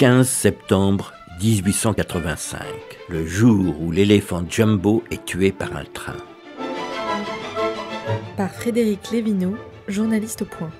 15 septembre 1885, le jour où l'éléphant Jumbo est tué par un train. Par Frédéric Lévineau, journaliste au point.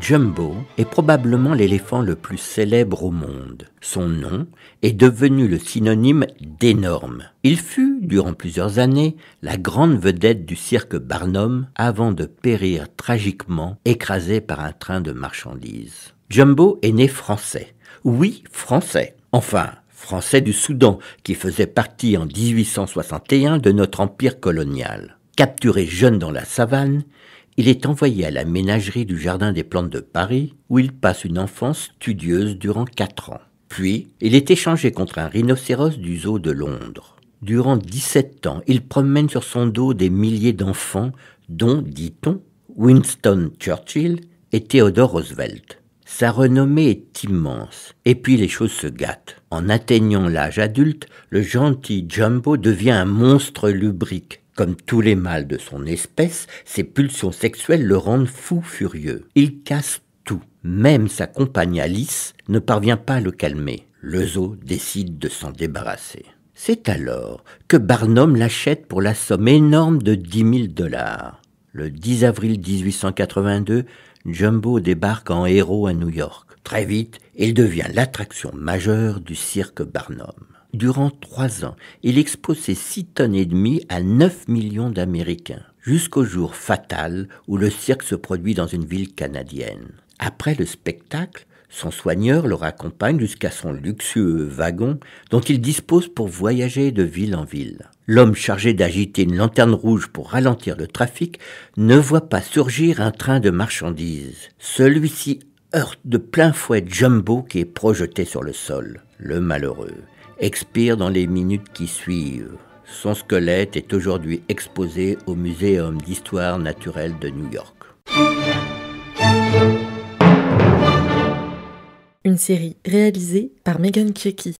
Jumbo est probablement l'éléphant le plus célèbre au monde. Son nom est devenu le synonyme d'énorme. Il fut, durant plusieurs années, la grande vedette du cirque Barnum avant de périr tragiquement écrasé par un train de marchandises. Jumbo est né français. Oui, français. Enfin, français du Soudan, qui faisait partie en 1861 de notre empire colonial. Capturé jeune dans la savane, il est envoyé à la ménagerie du Jardin des Plantes de Paris, où il passe une enfance studieuse durant quatre ans. Puis, il est échangé contre un rhinocéros du zoo de Londres. Durant 17 ans, il promène sur son dos des milliers d'enfants, dont, dit-on, Winston Churchill et Theodore Roosevelt. Sa renommée est immense, et puis les choses se gâtent. En atteignant l'âge adulte, le gentil Jumbo devient un monstre lubrique, comme tous les mâles de son espèce, ses pulsions sexuelles le rendent fou furieux. Il casse tout. Même sa compagne Alice ne parvient pas à le calmer. Le zoo décide de s'en débarrasser. C'est alors que Barnum l'achète pour la somme énorme de 10 000 dollars. Le 10 avril 1882, Jumbo débarque en héros à New York. Très vite, il devient l'attraction majeure du cirque Barnum. Durant trois ans, il expose ses 6 tonnes et demie à 9 millions d'Américains, jusqu'au jour fatal où le cirque se produit dans une ville canadienne. Après le spectacle, son soigneur le raccompagne jusqu'à son luxueux wagon dont il dispose pour voyager de ville en ville. L'homme chargé d'agiter une lanterne rouge pour ralentir le trafic ne voit pas surgir un train de marchandises. Celui-ci heurte de plein fouet Jumbo qui est projeté sur le sol. Le malheureux expire dans les minutes qui suivent. Son squelette est aujourd'hui exposé au Muséum d'histoire naturelle de New York. Une série réalisée par Megan Kiecki.